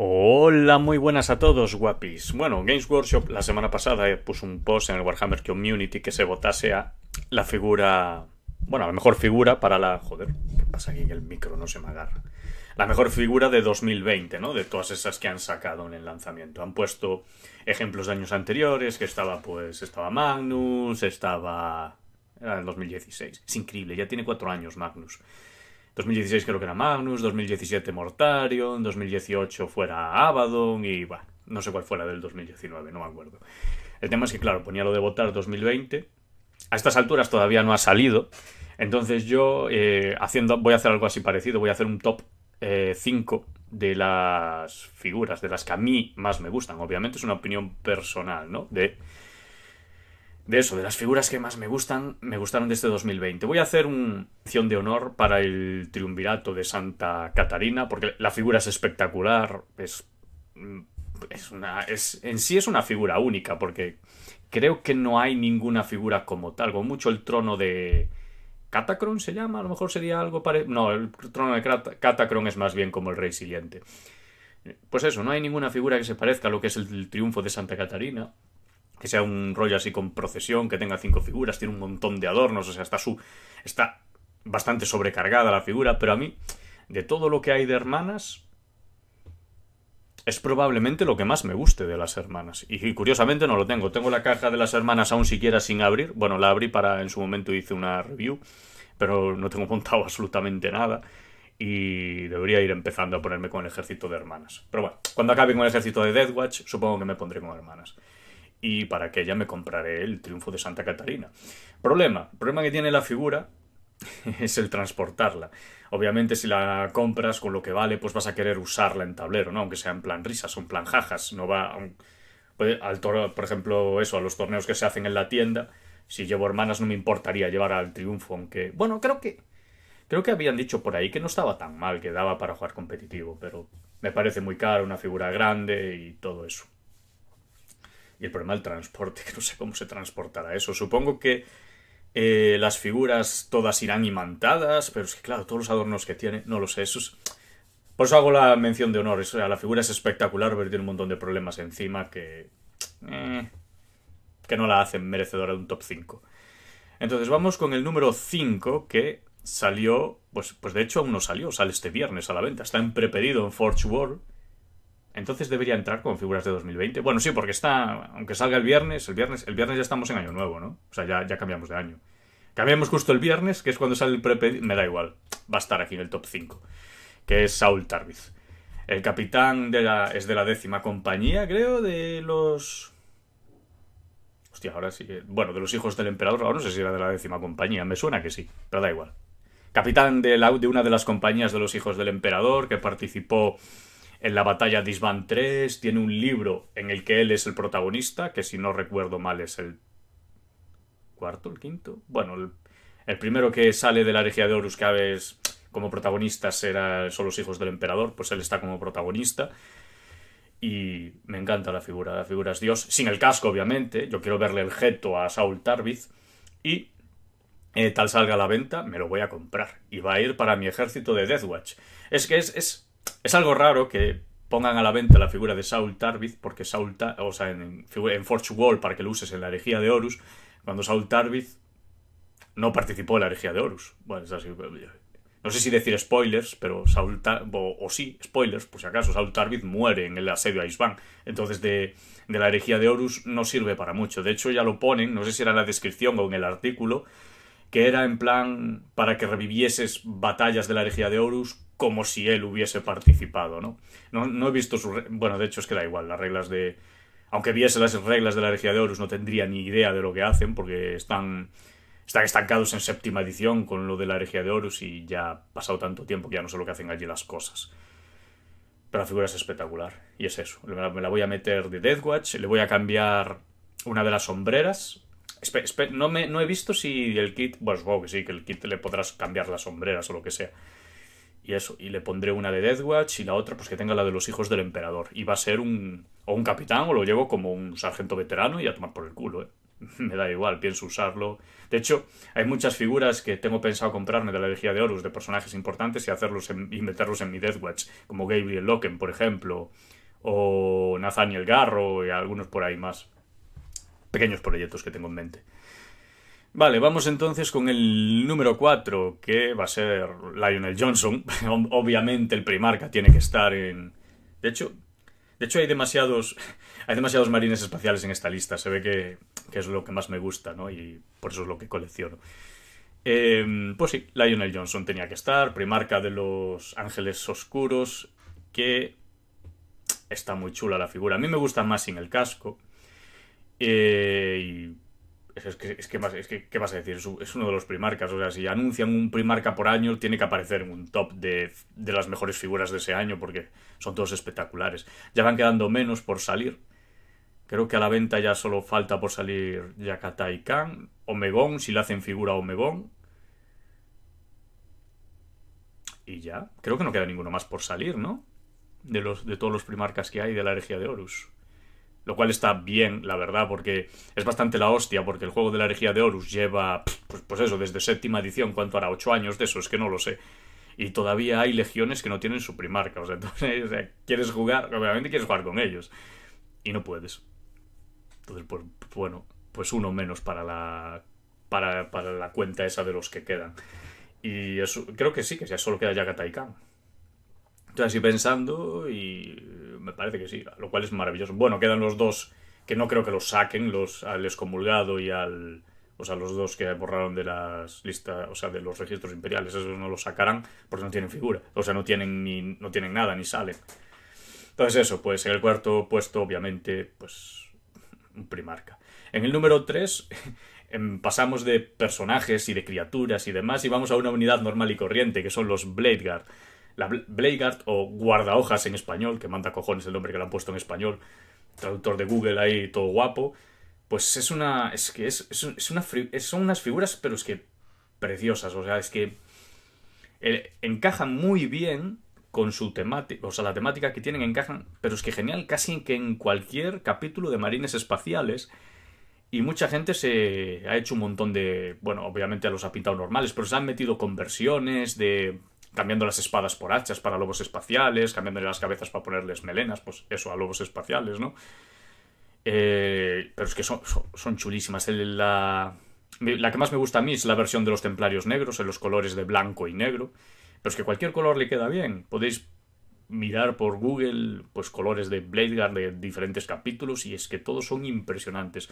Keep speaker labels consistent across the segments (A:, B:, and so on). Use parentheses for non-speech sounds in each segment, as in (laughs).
A: Hola, muy buenas a todos, guapis. Bueno, Games Workshop la semana pasada he eh, puso un post en el Warhammer Community que se votase a la figura. Bueno, la mejor figura para la. Joder, ¿qué pasa aquí que el micro no se me agarra? La mejor figura de 2020, ¿no? De todas esas que han sacado en el lanzamiento. Han puesto ejemplos de años anteriores, que estaba, pues, estaba Magnus, estaba. Era el 2016. Es increíble, ya tiene cuatro años Magnus. 2016 creo que era Magnus, 2017 Mortarion, 2018 fuera Abaddon y bueno, no sé cuál fuera del 2019, no me acuerdo. El tema es que, claro, ponía lo de votar 2020. A estas alturas todavía no ha salido. Entonces yo eh, haciendo, voy a hacer algo así parecido, voy a hacer un top 5 eh, de las figuras, de las que a mí más me gustan. Obviamente es una opinión personal, ¿no? De de eso, de las figuras que más me gustan, me gustaron de este 2020. Voy a hacer una acción de honor para el triunvirato de Santa Catarina, porque la figura es espectacular, es, mm, es en sí es una figura única, porque creo que no hay ninguna figura como tal, como mucho el trono de... Catacron se llama, a lo mejor sería algo parecido. No, el trono de Catacron es más bien como el rey siguiente. Pues eso, no hay ninguna figura que se parezca a lo que es el triunfo de Santa Catarina que sea un rollo así con procesión, que tenga cinco figuras, tiene un montón de adornos, o sea, está su. está bastante sobrecargada la figura, pero a mí, de todo lo que hay de hermanas, es probablemente lo que más me guste de las hermanas. Y, curiosamente no lo tengo. Tengo la caja de las hermanas aún siquiera sin abrir. Bueno, la abrí para. en su momento hice una review, pero no tengo (laughs) montado absolutamente nada. Y debería ir empezando a ponerme con el ejército de hermanas. Pero bueno, cuando acabe con el ejército de Deathwatch, supongo que me pondré con hermanas y para aquella me compraré el triunfo de Santa Catarina. Problema, problema que tiene la figura (laughs) es el transportarla. Obviamente si la compras con lo que vale, pues vas a querer usarla en tablero, ¿no? Aunque sea en plan risas Son en plan jajas, no va al toro, por ejemplo, eso, a los torneos que se hacen en la tienda, si llevo hermanas no me importaría llevar al triunfo, aunque... Bueno, creo que... Creo que habían dicho por ahí que no estaba tan mal, que daba para jugar competitivo, pero me parece muy caro, una figura grande y todo eso y el problema del transporte, (laughs) que no sé cómo se transportará eso. Supongo que eh, las figuras todas irán imantadas, pero es que claro, todos los adornos que tiene, no lo sé, eso Por eso hago la mención de honor, o sea, la figura es espectacular, pero tiene un montón de problemas encima que... Eh, que no la hacen merecedora de un top 5. Entonces vamos con el número 5 que salió, pues, pues de hecho aún no salió, sale este viernes a la venta, está en prepedido en Forge World entonces debería entrar con figuras de 2020. Bueno, sí, porque está, aunque salga el viernes, el viernes, el viernes ya estamos en año nuevo, ¿no? O sea, ya, cambiamos de año. Cambiamos justo el viernes, que es cuando sale el pre me da igual, va a estar aquí en el top 5, que es Saul Tarbiz. El capitán de la, es de la décima compañía, creo, de los... Hostia, ahora sí Bueno, de los hijos del emperador, ahora no sé si era de la décima compañía, me suena que sí, pero da igual. Capitán de una de las compañías de los hijos del emperador que participó en la batalla de 3, tiene un libro en el que él es el protagonista, que si no recuerdo mal es el cuarto, el quinto. Bueno, el, primero que sale de la herejía de Horus Caves como protagonista será son los hijos del emperador, pues él está como protagonista. Y me encanta la figura, la figura es Dios, sin el casco obviamente, yo quiero verle el jeto a Saul Tarbiz y eh, tal salga a la venta, me lo voy a comprar y va a ir para mi ejército de Deathwatch. Es que es es algo raro que pongan a la venta la figura de Saul Tarbith, porque Saul, o sea, en, Forge Wall, para que lo uses en la herejía de Horus, cuando Saul Tarbith no participó en la herejía de Horus. Bueno, es así. No sé si decir spoilers, pero Saul o, sí, spoilers, por si acaso, Saul Tarbith muere en el asedio a Isban. Entonces, de, de la herejía de Horus no sirve para mucho. De hecho, ya lo ponen, no sé si era en la descripción o en el artículo, que era en plan para que revivieses batallas de la herejía de Horus como si él hubiese participado, ¿no? No, he visto su... Bueno, de hecho es que da igual, las reglas de... Aunque viese las reglas de la herejía de Horus no tendría ni idea de lo que hacen porque están, están estancados en séptima edición con lo de la herejía de Horus y ya ha pasado tanto tiempo que ya no sé lo que hacen allí las cosas. Pero la figura es espectacular y es eso. Me la voy a meter de Death Watch, le voy a cambiar una de las sombreras no, me, no he visto si el kit. Bueno, supongo que sí, que el kit le podrás cambiar las sombreras o lo que sea y eso, y le pondré una de Death Watch y la otra pues que tenga la de los hijos del emperador. Y va a ser un o un capitán o lo llevo como un sargento veterano y a tomar por el culo, ¿eh? (laughs) Me da igual, pienso usarlo. De hecho, hay muchas figuras que tengo pensado comprarme de la Legía de Horus, de personajes importantes y hacerlos en, y meterlos en mi Death Watch, como Gabriel Locken, por ejemplo, o Nathaniel Garro y algunos por ahí más. Pequeños proyectos que tengo en mente. Vale, vamos entonces con el número 4, que va a ser Lionel Johnson. (laughs) Obviamente el primarca tiene que estar en... De hecho, de hecho hay demasiados, (laughs) hay demasiados marines espaciales en esta lista. Se ve que, es lo que más me gusta, ¿no? Y por eso es lo que colecciono. Em, pues sí, Lionel Johnson tenía que estar, primarca de los Ángeles Oscuros, que está muy chula la figura. A mí me gusta más sin el casco. Eh, y es que, más, ¿qué vas a decir? Es uno de los primarcas. O sea, si anuncian un primarca por año, tiene que aparecer en un top de, las mejores figuras de ese año, porque son todos espectaculares. Ya van quedando menos por salir. Creo que a la venta ya solo falta por salir y Khan, Omegón, si le hacen figura a Omegón. Y ya. Creo que no queda ninguno más por salir, ¿no? De, los, de todos los primarcas que hay de la herejía de Horus. Lo cual está bien, la verdad, porque es bastante la hostia, porque el juego de la herejía de Horus lleva, pues, pues eso, desde séptima edición, ¿cuánto hará? ¿Ocho años de eso? Es que no lo sé. Y todavía hay legiones que no tienen su primarca. O sea, (laughs) entonces, quieres jugar, obviamente quieres jugar con ellos. Y no puedes. Entonces, pues bueno, pues uno menos para la, para, la cuenta esa de los que quedan. Y eso, creo que sí, que ya solo queda Khan. Entonces, así pensando y me parece que sí, lo cual es maravilloso. Bueno, quedan los dos que no creo que los saquen, los al excomulgado y al o sea, los dos que borraron de las listas, o sea, de los registros imperiales, esos no los sacarán porque no tienen figura, o sea, no tienen ni no tienen nada ni salen. Entonces eso, pues en el cuarto puesto obviamente, pues un primarca. En el número 3 (laughs) em, pasamos de personajes y de criaturas y demás y vamos a una unidad normal y corriente que son los Blade Guard la Guard o guardahojas en español, que manda cojones el nombre que le han puesto en español, traductor de Google ahí todo guapo, pues es una, es que es, es, son unas figuras, pero es que preciosas, o sea, es que eh, encajan muy bien con su temática, o sea, la temática que tienen encajan, pero es que genial, casi que en cualquier capítulo de Marines Espaciales, y mucha gente se ha hecho un montón de. Bueno, obviamente los ha pintado normales, pero se han metido conversiones de cambiando las espadas por hachas para lobos espaciales, cambiándole las cabezas para ponerles melenas, pues eso a lobos espaciales, ¿no? Eh, pero es que son, son, chulísimas. la, la, que más me gusta a mí es la versión de los templarios negros, en los colores de blanco y negro. Pero es que cualquier color le queda bien. Podéis mirar por Google pues colores de Blade Guard de diferentes capítulos y es que todos son impresionantes.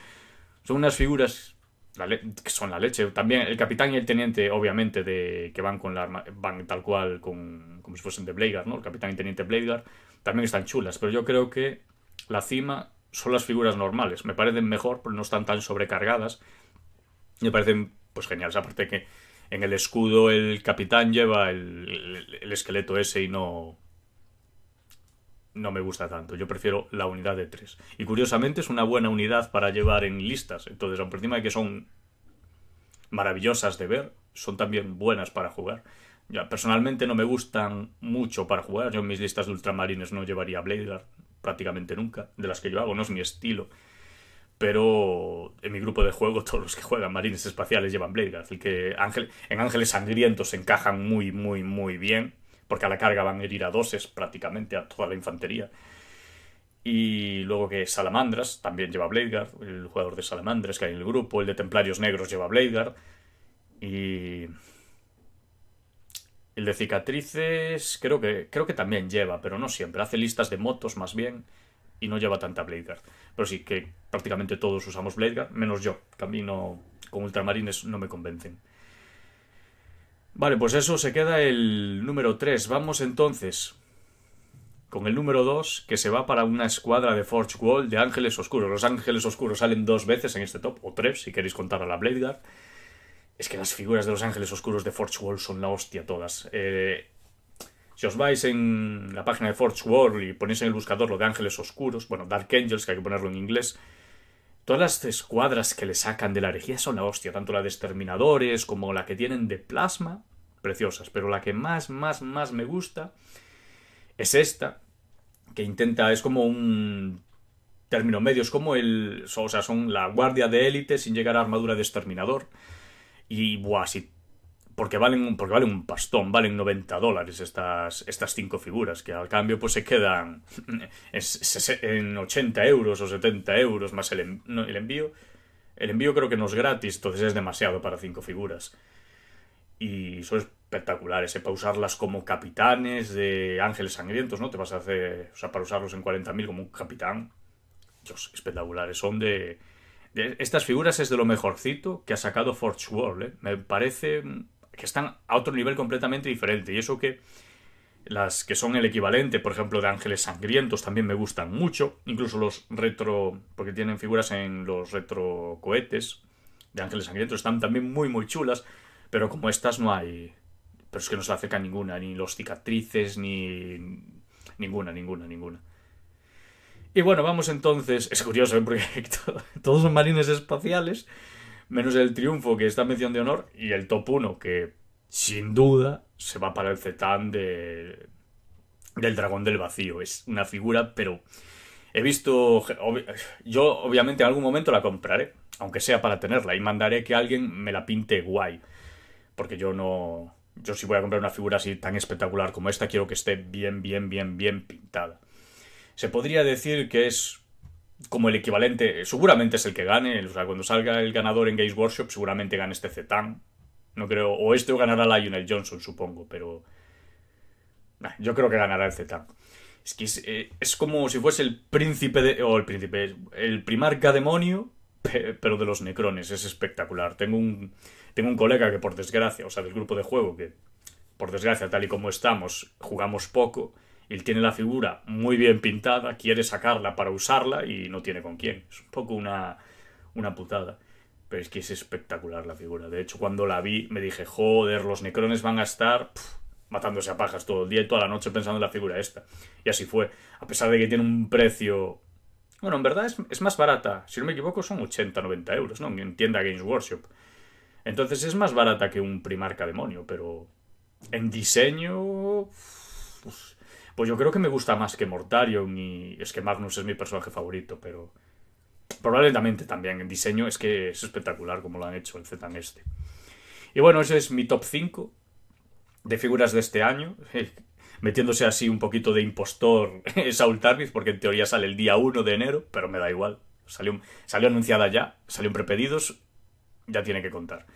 A: Son unas figuras que son la leche. También el capitán y el teniente, obviamente, de que van con la arma van tal cual como si fuesen de Blagar, ¿no? El capitán y teniente Blagar. también están chulas, pero yo creo que la cima son las figuras normales. Me parecen mejor, pero no están tan sobrecargadas. Me parecen pues geniales. Aparte que en el escudo el capitán lleva el esqueleto ese y no no me gusta tanto. Yo prefiero la unidad de 3. Y curiosamente es una buena unidad para llevar en listas. Entonces, por encima de que son maravillosas de ver, son también buenas para jugar. personalmente no me gustan mucho para jugar. Yo en mis listas de ultramarines no llevaría blader prácticamente nunca. De las que yo hago, no es mi estilo. Pero en mi grupo de juego (laughs) todos los que juegan marines espaciales llevan Bladeguard. El que Ángel, en Ángeles Sangrientos se encajan muy, muy, muy bien porque a la carga van a herir a doses prácticamente a toda la infantería. Y luego que Salamandras también lleva Bladeguard, el jugador de Salamandras que hay en el grupo, el de Templarios Negros lleva Bladeguard. Y. El de cicatrices creo que, creo que también lleva, pero no siempre. Hace listas de motos más bien y no lleva tanta Bladeguard. Pero sí que prácticamente todos usamos Bladeguard, menos yo. camino con ultramarines no me convencen. Vale, pues eso se queda el número 3. Vamos entonces con el número 2, que se va para una escuadra de Forge Wall de Ángeles Oscuros. Los Ángeles Oscuros salen dos veces en este top, o tres, si queréis contar a la Blade Guard. Es que las figuras de los Ángeles Oscuros de Forge Wall son la hostia todas. Eh, si os vais en la página de Forge World y ponéis en el buscador lo de Ángeles Oscuros, bueno, Dark Angels, que hay que ponerlo en inglés, Todas las escuadras que le sacan de la herejía son la hostia, tanto la de exterminadores como la que tienen de plasma, preciosas, pero la que más, más, más me gusta es esta, que intenta, es como un término medio, es como el, o sea, son la guardia de élite sin llegar a armadura de exterminador. Y, buah, si porque valen, porque valen un pastón, valen 90 dólares estas, estas cinco figuras, que al cambio pues se quedan en 80 euros o 70 euros más el, envío. El envío creo que no es gratis, entonces es demasiado para cinco figuras. Y son espectaculares, para usarlas como capitanes de ángeles sangrientos, ¿no? Te vas a hacer, o sea, para usarlos en 40.000 como un capitán. Dios, espectaculares, son de... de estas figuras es de lo mejorcito que ha sacado Forge World, ¿eh? Me parece que están a otro nivel completamente diferente. Y eso que las que son el equivalente, por ejemplo, de Ángeles Sangrientos también me gustan mucho. Incluso los retro, porque tienen figuras en los retrocohetes de Ángeles Sangrientos, están también muy, muy chulas. Pero como estas no hay... Pero es que no se acerca ninguna, ni los cicatrices, ni... Ninguna, ninguna, ninguna. Y bueno, vamos entonces. (laughs) Es curioso, el ¿eh? proyecto (laughs) todos son marines espaciales menos el triunfo que esta mención de honor y el top 1 que sin duda se va para el cetán de, del dragón del vacío. Es una figura, pero he visto... Yo obviamente en algún momento la compraré, aunque sea para tenerla, y mandaré que alguien me la pinte guay. Porque yo no... Yo si voy a comprar una figura así tan espectacular como esta, quiero que esté bien, bien, bien, bien pintada. Se podría decir que es como el equivalente, seguramente es el que gane, o sea, cuando salga el ganador en Games Workshop seguramente gane este Zetan No creo, o este o ganará Lionel Johnson, supongo, pero yo creo que ganará el Zetan Es que eh, es, como si fuese el príncipe de, o el príncipe, el primarca demonio, pero de los necrones, es espectacular. Tengo un tengo un colega que por desgracia, o sea, del grupo de juego que por desgracia, tal y como estamos, jugamos poco él tiene la figura muy bien pintada, quiere sacarla para usarla y no tiene con quién. Es un poco una, una putada. Pero es que es espectacular la figura. De hecho, cuando la vi me dije, joder, los necrones van a estar matándose a pajas todo el día y toda la noche pensando en la figura esta. Y así fue. A pesar de que tiene un precio... Bueno, en verdad es, más barata. Si no me equivoco son 80, 90 euros, ¿no? En tienda Games Workshop. Entonces es más barata que un Primarca demonio, pero en diseño... Pues, yo creo que me gusta más que Mortarion y es que Magnus es mi personaje favorito, pero probablemente también en diseño es que es espectacular como lo han hecho el Zetan este. Y bueno, ese es mi top 5 de figuras de este año, (laughs) metiéndose así un poquito de impostor (laughs) Saul Tarniz, porque en teoría sale el día 1 de enero, pero me da igual. Salió, salió anunciada ya, salió en prepedidos, ya tiene que contar.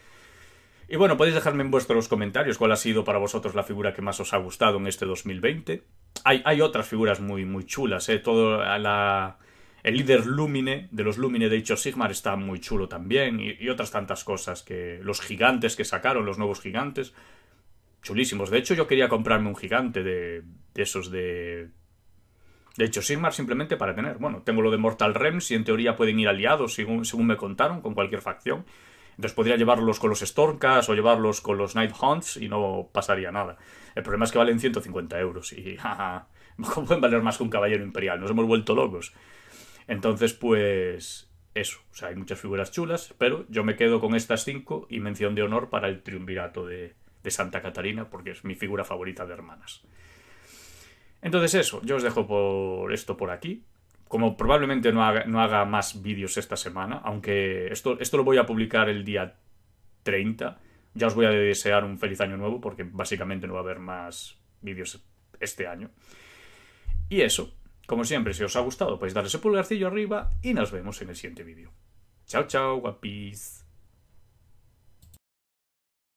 A: Y bueno, podéis dejarme en vuestros comentarios cuál ha sido para vosotros la figura que más os ha gustado en este 2020. Hay, hay otras figuras muy, muy chulas, ¿eh? Todo la, el líder Lumine, de los Lumine de Hecho Sigmar, está muy chulo también. Y, otras tantas cosas que. Los gigantes que sacaron, los nuevos gigantes. Chulísimos. De hecho, yo quería comprarme un gigante de, de esos de. De hecho, Sigmar simplemente para tener. Bueno, tengo lo de Mortal Rems y en teoría pueden ir aliados, según, según me contaron, con cualquier facción. Entonces podría llevarlos con los Storkas o llevarlos con los Night Hunts y no pasaría nada. El problema es que valen 150 euros y (laughs) jaja, ¿cómo (laughs) pueden valer más que un caballero imperial? Nos hemos vuelto locos. Entonces, pues eso. O sea, hay muchas figuras chulas, pero yo me quedo con estas cinco y mención de honor para el triunvirato de, de Santa Catarina porque es mi figura favorita de hermanas. Entonces eso, yo os dejo por esto por aquí como probablemente no haga, no haga más vídeos esta semana, aunque esto, esto lo voy a publicar el día 30, ya os voy a desear un feliz año nuevo porque básicamente no va a haber más vídeos este año. Y eso, como siempre, si os ha gustado, podéis darle ese pulgarcillo arriba y nos vemos en el siguiente vídeo. Chao, chao, guapiz.